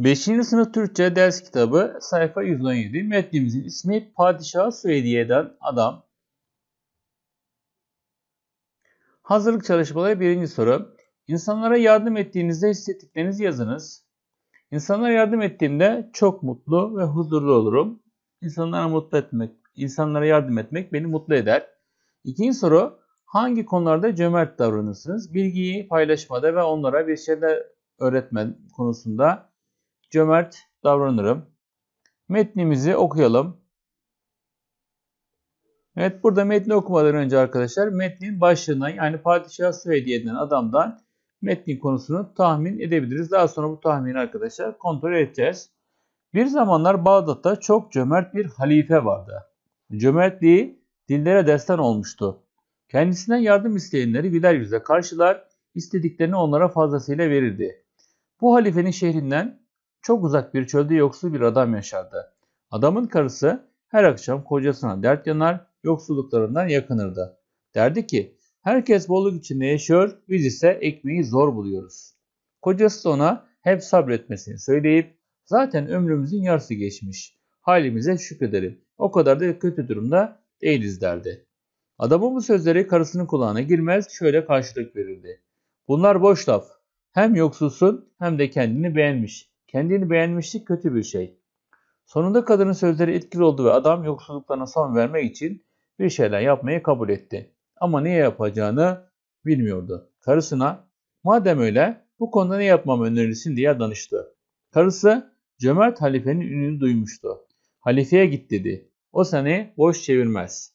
5. sınıf Türkçe ders kitabı sayfa 117. Metnimizin ismi Padişah Suriye'den Adam. Hazırlık çalışmaları birinci soru. İnsanlara yardım ettiğinizde hissettiklerinizi yazınız. İnsanlara yardım ettiğimde çok mutlu ve huzurlu olurum. İnsanlara mutlu etmek, insanlara yardım etmek beni mutlu eder. İkinci soru. Hangi konularda cömert davranırsınız? Bilgiyi paylaşmada ve onlara bir şeyler öğretmen konusunda cömert davranırım. Metnimizi okuyalım. Evet burada metni okumadan önce arkadaşlar metnin başlığından yani padişah Süveydiye edilen adamdan metnin konusunu tahmin edebiliriz. Daha sonra bu tahmini arkadaşlar kontrol edeceğiz. Bir zamanlar Bağdat'ta çok cömert bir halife vardı. Cömertliği dillere destan olmuştu. Kendisinden yardım isteyenleri güler yüzle karşılar, istediklerini onlara fazlasıyla verirdi. Bu halifenin şehrinden çok uzak bir çölde yoksul bir adam yaşardı. Adamın karısı her akşam kocasına dert yanar, yoksulluklarından yakınırdı. Derdi ki, herkes bolluk içinde yaşıyor, biz ise ekmeği zor buluyoruz. Kocası da ona hep sabretmesini söyleyip, zaten ömrümüzün yarısı geçmiş, halimize şükredelim, o kadar da kötü durumda değiliz derdi. Adamın bu sözleri karısının kulağına girmez, şöyle karşılık verildi. Bunlar boş laf, hem yoksulsun hem de kendini beğenmiş. Kendini beğenmişlik kötü bir şey. Sonunda kadının sözleri etkili oldu ve adam yoksulluklarına son vermek için bir şeyler yapmayı kabul etti. Ama niye yapacağını bilmiyordu. Karısına madem öyle bu konuda ne yapmam önerirsin diye danıştı. Karısı cömert halifenin ününü duymuştu. Halifeye git dedi. O seni boş çevirmez.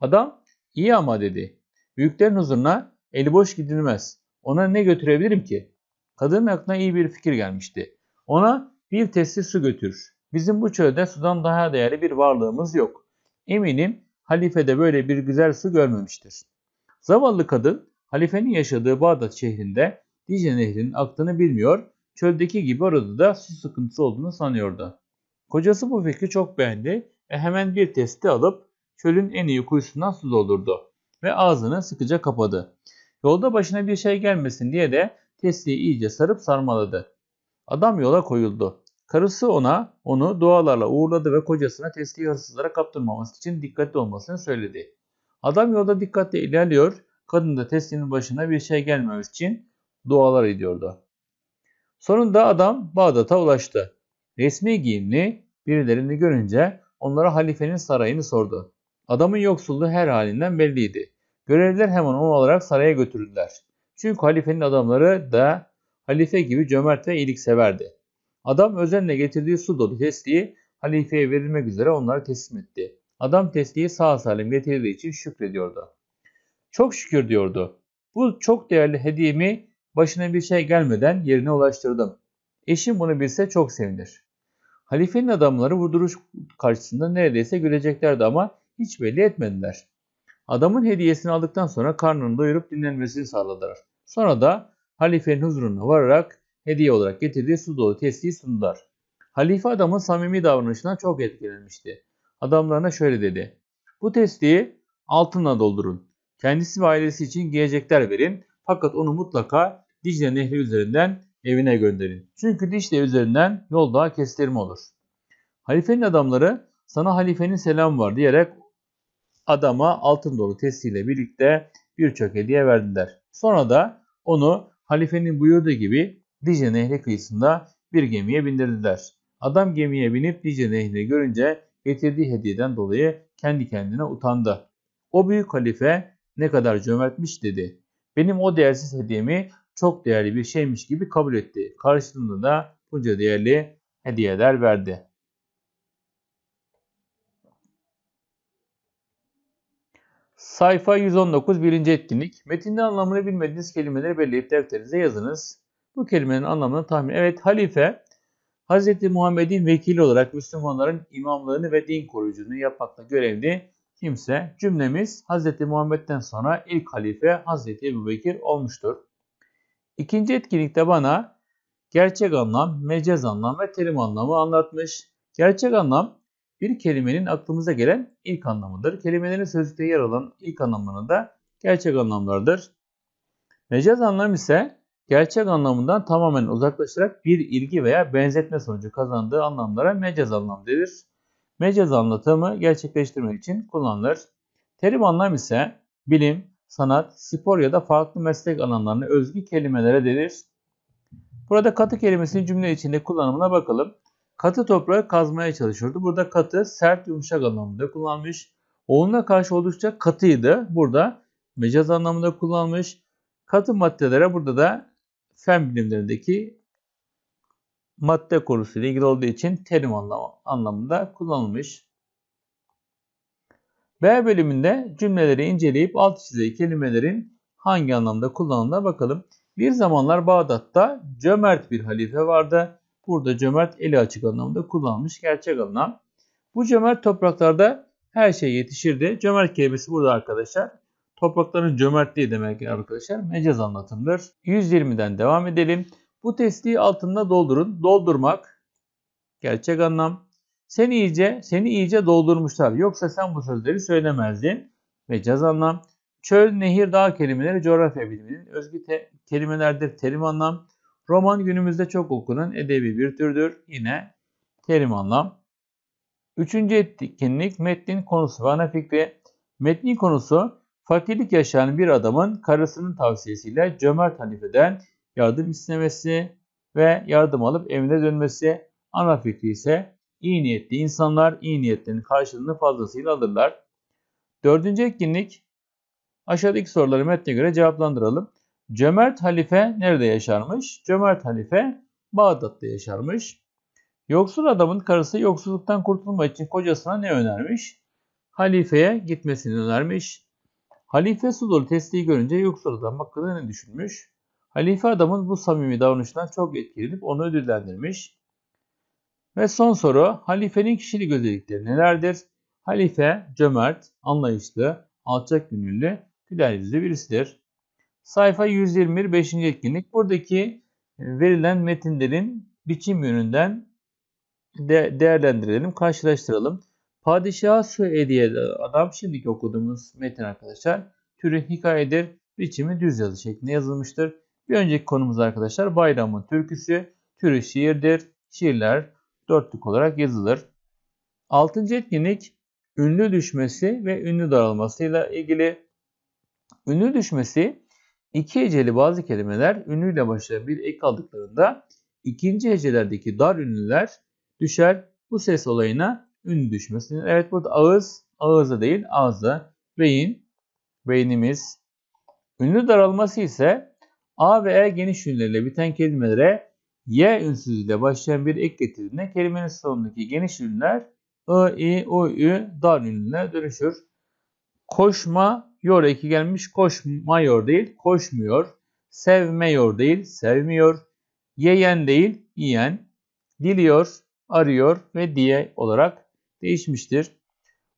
Adam iyi ama dedi. Büyüklerin huzuruna eli boş gidilmez. Ona ne götürebilirim ki? Kadının aklına iyi bir fikir gelmişti. Ona bir testi su götürür. Bizim bu çölde sudan daha değerli bir varlığımız yok. Eminim halife de böyle bir güzel su görmemiştir. Zavallı kadın halifenin yaşadığı Bağdat şehrinde Dicle Nehri'nin aktığını bilmiyor, çöldeki gibi orada da su sıkıntısı olduğunu sanıyordu. Kocası bu fikri çok beğendi ve hemen bir testi alıp çölün en iyi kuyusundan su doldurdu ve ağzını sıkıca kapadı. Yolda başına bir şey gelmesin diye de testiyi iyice sarıp sarmaladı. Adam yola koyuldu. Karısı ona onu dualarla uğurladı ve kocasına tesliği hırsızlara kaptırmaması için dikkatli olmasını söyledi. Adam yolda dikkatle ilerliyor, kadın da teslinin başına bir şey gelmemesi için dualar ediyordu. Sonunda adam Bağdat'a ulaştı. Resmi giyimli birilerini görünce onlara halifenin sarayını sordu. Adamın yoksulluğu her halinden belliydi. Görevliler hemen onu olarak saraya götürdüler. Çünkü halifenin adamları da halife gibi cömert ve iyilikseverdi. Adam özenle getirdiği su dolu tesliği halifeye verilmek üzere onlara teslim etti. Adam tesliği sağ salim getirdiği için şükrediyordu. Çok şükür diyordu. Bu çok değerli hediyemi başına bir şey gelmeden yerine ulaştırdım. Eşim bunu bilse çok sevinir. Halifenin adamları vurduruş karşısında neredeyse güleceklerdi ama hiç belli etmediler. Adamın hediyesini aldıktan sonra karnını doyurup dinlenmesini sağladılar. Sonra da halifenin huzuruna vararak hediye olarak getirdiği su dolu testiyi sundular. Halife adamın samimi davranışına çok etkilenmişti. Adamlarına şöyle dedi. Bu testiyi altınla doldurun. Kendisi ve ailesi için giyecekler verin. Fakat onu mutlaka Dicle Nehri üzerinden evine gönderin. Çünkü Dicle üzerinden yol daha kestirme olur. Halifenin adamları sana halifenin selamı var diyerek adama altın dolu testiyle birlikte birçok hediye verdiler. Sonra da onu halifenin buyurduğu gibi Dice Nehri kıyısında bir gemiye bindirdiler. Adam gemiye binip Dice Nehri'ni görünce getirdiği hediyeden dolayı kendi kendine utandı. O büyük halife ne kadar cömertmiş dedi. Benim o değersiz hediyemi çok değerli bir şeymiş gibi kabul etti. Karşılığında da bunca değerli hediyeler verdi. Sayfa 119 birinci etkinlik. Metinde anlamını bilmediğiniz kelimeleri belirleyip defterinize yazınız. Bu kelimenin anlamını tahmin. Evet halife Hz. Muhammed'in vekili olarak Müslümanların imamlığını ve din koruyuculuğunu yapmakla görevli kimse. Cümlemiz Hz. Muhammed'den sonra ilk halife Hz. Ebu Bekir olmuştur. İkinci etkinlikte bana gerçek anlam, mecaz anlam ve terim anlamı anlatmış. Gerçek anlam bir kelimenin aklımıza gelen ilk anlamıdır. Kelimelerin sözlükte yer alan ilk anlamları da gerçek anlamlardır. Mecaz anlam ise gerçek anlamından tamamen uzaklaşarak bir ilgi veya benzetme sonucu kazandığı anlamlara mecaz anlam denir. Mecaz anlatımı gerçekleştirmek için kullanılır. Terim anlam ise bilim, sanat, spor ya da farklı meslek alanlarına özgü kelimelere denir. Burada katı kelimesinin cümle içinde kullanımına bakalım katı toprağı kazmaya çalışıyordu. Burada katı sert yumuşak anlamında kullanmış. Onunla karşı oldukça katıydı. Burada mecaz anlamında kullanmış. Katı maddelere burada da fen bilimlerindeki madde konusuyla ilgili olduğu için terim anlamında kullanılmış. B bölümünde cümleleri inceleyip alt çizili kelimelerin hangi anlamda kullanıldığına bakalım. Bir zamanlar Bağdat'ta cömert bir halife vardı burada cömert eli açık anlamında kullanılmış gerçek anlam. Bu cömert topraklarda her şey yetişirdi. Cömert kelimesi burada arkadaşlar. Toprakların cömertliği demek arkadaşlar mecaz anlatımdır. 120'den devam edelim. Bu testi altında doldurun. Doldurmak gerçek anlam. Seni iyice, seni iyice doldurmuşlar. Yoksa sen bu sözleri söylemezdin. Mecaz anlam. Çöl, nehir, dağ kelimeleri coğrafya biliminin özgü te kelimelerdir. Terim anlam. Roman günümüzde çok okunan edebi bir türdür. Yine terim anlam. Üçüncü etkinlik metnin konusu ve ana fikri. Metnin konusu fakirlik yaşayan bir adamın karısının tavsiyesiyle cömert halifeden yardım istemesi ve yardım alıp evine dönmesi. Ana fikri ise iyi niyetli insanlar iyi niyetlerin karşılığını fazlasıyla alırlar. Dördüncü etkinlik aşağıdaki soruları metne göre cevaplandıralım. Cömert Halife nerede yaşarmış? Cömert Halife Bağdat'ta yaşarmış. Yoksul adamın karısı yoksulluktan kurtulmak için kocasına ne önermiş? Halifeye gitmesini önermiş. Halife Sudur testiyi görünce yoksul adam hakkında ne düşünmüş? Halife adamın bu samimi davranışından çok etkilenip onu ödüllendirmiş. Ve son soru, halifenin kişilik özellikleri nelerdir? Halife cömert, anlayışlı, alçak gönüllü, güler yüzlü birisidir. Sayfa 121 5. etkinlik. Buradaki e, verilen metinlerin biçim yönünden de değerlendirelim, karşılaştıralım. Padişah su hediye adam şimdiki okuduğumuz metin arkadaşlar. Türü hikayedir, biçimi düz yazı şeklinde yazılmıştır. Bir önceki konumuz arkadaşlar bayramın türküsü, türü şiirdir. Şiirler dörtlük olarak yazılır. Altıncı etkinlik ünlü düşmesi ve ünlü daralmasıyla ilgili. Ünlü düşmesi İki heceli bazı kelimeler ünlüyle başlayan bir ek aldıklarında ikinci hecelerdeki dar ünlüler düşer. Bu ses olayına ün düşmesi. Evet burada ağız, ağızda değil ağızda. Beyin, beynimiz. Ünlü daralması ise A ve E geniş ünlülerle biten kelimelere Y ünsüzüyle başlayan bir ek getirdiğinde kelimenin sonundaki geniş ünlüler I, I, U, Ü dar ünlüne dönüşür. Koşma, Yor eki gelmiş. Koşmayor değil, koşmuyor. Sevmeyor değil, sevmiyor. Yeyen değil, yiyen. Diliyor, arıyor ve diye olarak değişmiştir.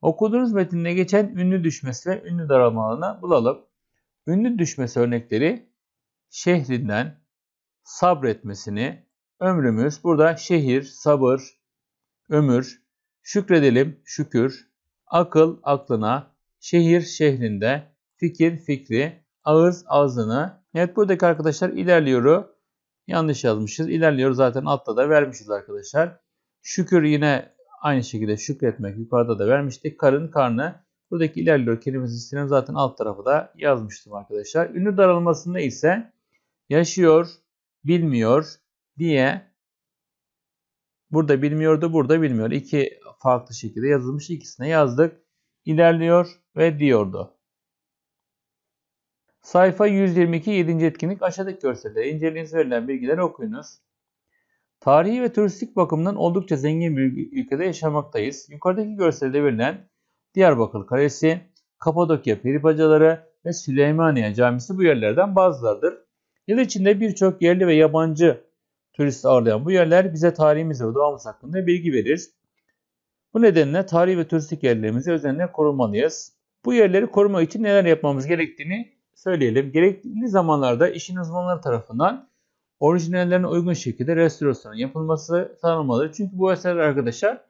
Okuduğunuz metinde geçen ünlü düşmesi ve ünlü daralmalarını bulalım. Ünlü düşmesi örnekleri şehrinden sabretmesini, ömrümüz burada şehir, sabır, ömür, şükredelim, şükür, akıl aklına, şehir şehrinde, fikir fikri, ağız ağzını. Evet buradaki arkadaşlar ilerliyoru yanlış yazmışız. İlerliyor zaten altta da vermişiz arkadaşlar. Şükür yine aynı şekilde şükretmek yukarıda da vermiştik. Karın karnı. Buradaki ilerliyor kelimesini zaten alt tarafı da yazmıştım arkadaşlar. Ünlü daralmasında ise yaşıyor, bilmiyor diye burada bilmiyordu, burada bilmiyor. İki farklı şekilde yazılmış ikisine yazdık ilerliyor ve diyordu. Sayfa 122 7. etkinlik aşağıdaki görselde inceleyiniz verilen bilgileri okuyunuz. Tarihi ve turistik bakımdan oldukça zengin bir ülkede yaşamaktayız. Yukarıdaki görselde verilen Diyarbakır Kalesi, Kapadokya Peribacaları ve Süleymaniye Camisi bu yerlerden bazılardır. Yıl içinde birçok yerli ve yabancı turist ağırlayan bu yerler bize tarihimiz ve doğamız hakkında bilgi verir. Bu nedenle tarihi ve turistik yerlerimizi özenle korumalıyız. Bu yerleri koruma için neler yapmamız gerektiğini söyleyelim. Gerekli zamanlarda işin uzmanları tarafından orijinallerine uygun şekilde restorasyon yapılması sağlanmalı. Çünkü bu eserler arkadaşlar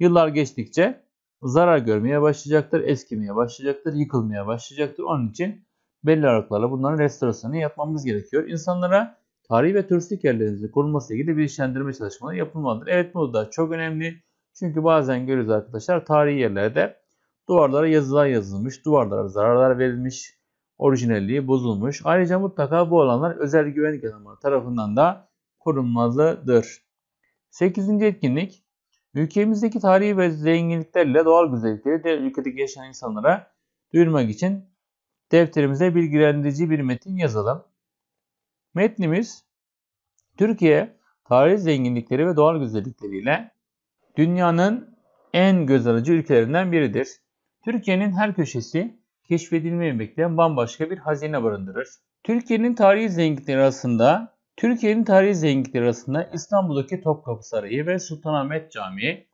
yıllar geçtikçe zarar görmeye başlayacaktır, eskimeye başlayacaktır, yıkılmaya başlayacaktır. Onun için belli aralıklarla bunların restorasyonu yapmamız gerekiyor. İnsanlara tarihi ve turistik yerlerinizin korunması ile ilgili bilgilendirme çalışmaları yapılmalıdır. Evet bu da çok önemli. Çünkü bazen görüyoruz arkadaşlar tarihi yerlerde duvarlara yazılar yazılmış, duvarlara zararlar verilmiş, orijinalliği bozulmuş. Ayrıca mutlaka bu alanlar özel güvenlik adamları tarafından da korunmalıdır. 8. etkinlik Ülkemizdeki tarihi ve zenginliklerle doğal güzellikleri de ülkedeki yaşayan insanlara duyurmak için defterimize bilgilendirici bir metin yazalım. Metnimiz Türkiye tarihi zenginlikleri ve doğal güzellikleriyle dünyanın en göz alıcı ülkelerinden biridir. Türkiye'nin her köşesi keşfedilmeyi bekleyen bambaşka bir hazine barındırır. Türkiye'nin tarihi zenginlikleri arasında Türkiye'nin tarihi zenginlikleri arasında İstanbul'daki Topkapı Sarayı ve Sultanahmet Camii,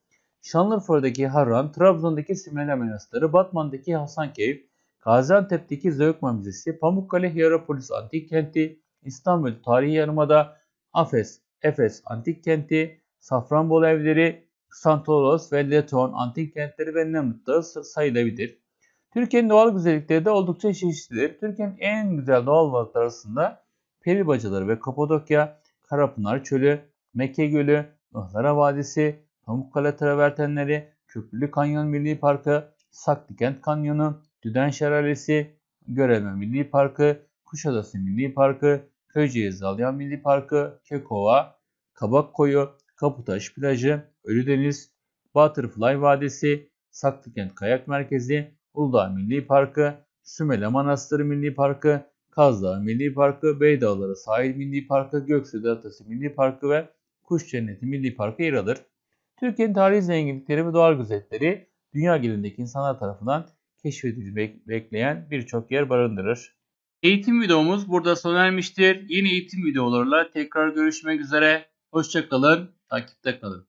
Şanlıurfa'daki Harran, Trabzon'daki Simele Manastırı, Batman'daki Hasan Hasankeyf, Gaziantep'teki Zeugma Müzesi, Pamukkale Hierapolis Antik Kenti, İstanbul Tarihi Yarımada, Afes, Efes Antik Kenti, Safranbolu Evleri, Santoros ve Leton antik kentleri ve Nemrut'ta sayılabilir. Türkiye'nin doğal güzellikleri de oldukça çeşitlidir. Türkiye'nin en güzel doğal varlıkları arasında Peri Bacaları ve Kapadokya, Karapınar Çölü, Mekke Gölü, Ihlara Vadisi, Pamukkale Travertenleri, Köprülü Kanyon Milli Parkı, Saklıkent Kanyonu, Düden Şelalesi, Göreme Milli Parkı, Kuşadası Milli Parkı, Köyceğiz Dalyan Milli Parkı, Kekova, Kabak Koyu, Kaputaş Plajı, Ölüdeniz, Butterfly Vadisi, Saklıkent Kayak Merkezi, Uludağ Milli Parkı, Sümele Manastırı Milli Parkı, Kazdağ Milli Parkı, Beydağları Sahil Milli Parkı, Göksu Deltası Milli Parkı ve Kuş Cenneti Milli Parkı yer alır. Türkiye'nin tarihi zenginlikleri ve doğal güzellikleri dünya genelindeki insanlar tarafından keşfedici bekleyen birçok yer barındırır. Eğitim videomuz burada sona ermiştir. Yeni eğitim videolarla tekrar görüşmek üzere. Hoşçakalın. Takipte kalın.